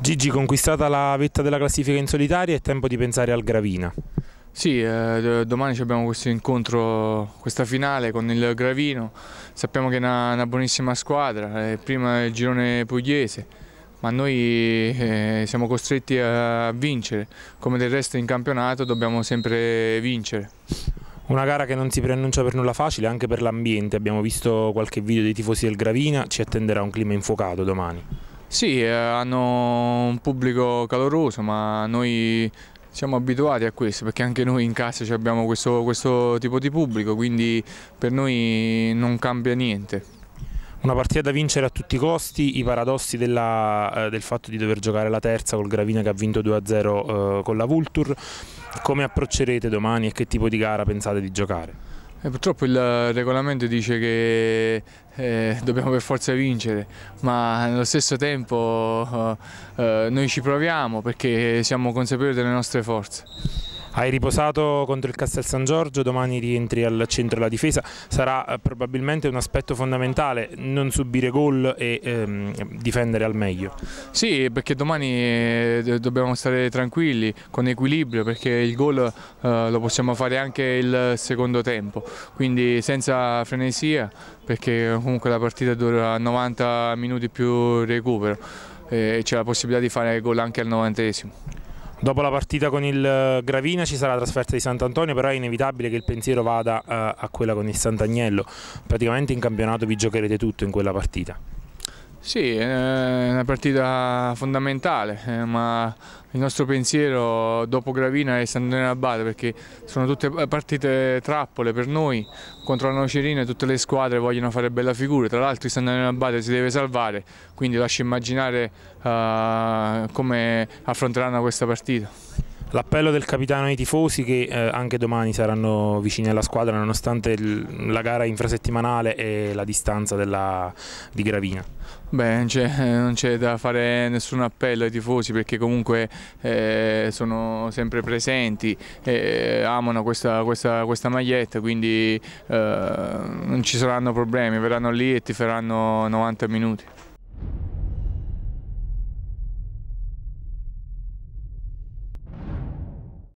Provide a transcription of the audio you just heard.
Gigi, conquistata la vetta della classifica in solitaria, è tempo di pensare al Gravina. Sì, eh, domani abbiamo questo incontro, questa finale con il Gravino, sappiamo che è una, una buonissima squadra, eh, prima il girone pugliese, ma noi eh, siamo costretti a vincere, come del resto in campionato dobbiamo sempre vincere. Una gara che non si preannuncia per nulla facile anche per l'ambiente, abbiamo visto qualche video dei tifosi del Gravina, ci attenderà un clima infuocato domani. Sì, eh, hanno un pubblico caloroso, ma noi siamo abituati a questo perché anche noi in casa abbiamo questo, questo tipo di pubblico, quindi per noi non cambia niente. Una partita da vincere a tutti i costi, i paradossi della, eh, del fatto di dover giocare la terza col Gravina che ha vinto 2-0 eh, con la Vultur. Come approccerete domani e che tipo di gara pensate di giocare? E eh, purtroppo il regolamento dice che eh, dobbiamo per forza vincere, ma nello stesso tempo eh, noi ci proviamo perché siamo consapevoli delle nostre forze. Hai riposato contro il Castel San Giorgio, domani rientri al centro della difesa, sarà eh, probabilmente un aspetto fondamentale non subire gol e ehm, difendere al meglio. Sì, perché domani eh, dobbiamo stare tranquilli, con equilibrio, perché il gol eh, lo possiamo fare anche il secondo tempo, quindi senza frenesia, perché comunque la partita dura 90 minuti più recupero eh, e c'è la possibilità di fare gol anche al novantesimo. Dopo la partita con il eh, Gravina ci sarà la trasferta di Sant'Antonio, però è inevitabile che il pensiero vada eh, a quella con il Sant'Agnello. Praticamente in campionato vi giocherete tutto in quella partita. Sì, è una partita fondamentale, eh, ma il nostro pensiero dopo Gravina è Sandrina Abate perché sono tutte partite trappole per noi, contro la Nocerina tutte le squadre vogliono fare bella figura, tra l'altro il Sandrina Abate si deve salvare, quindi lascio immaginare eh, come affronteranno questa partita. L'appello del capitano ai tifosi che eh, anche domani saranno vicini alla squadra nonostante il, la gara infrasettimanale e la distanza della, di Gravina. Beh, non c'è eh, da fare nessun appello ai tifosi perché comunque eh, sono sempre presenti, e eh, amano questa, questa, questa, maglietta, quindi eh, non ci saranno problemi, verranno lì e ti faranno 90 minuti.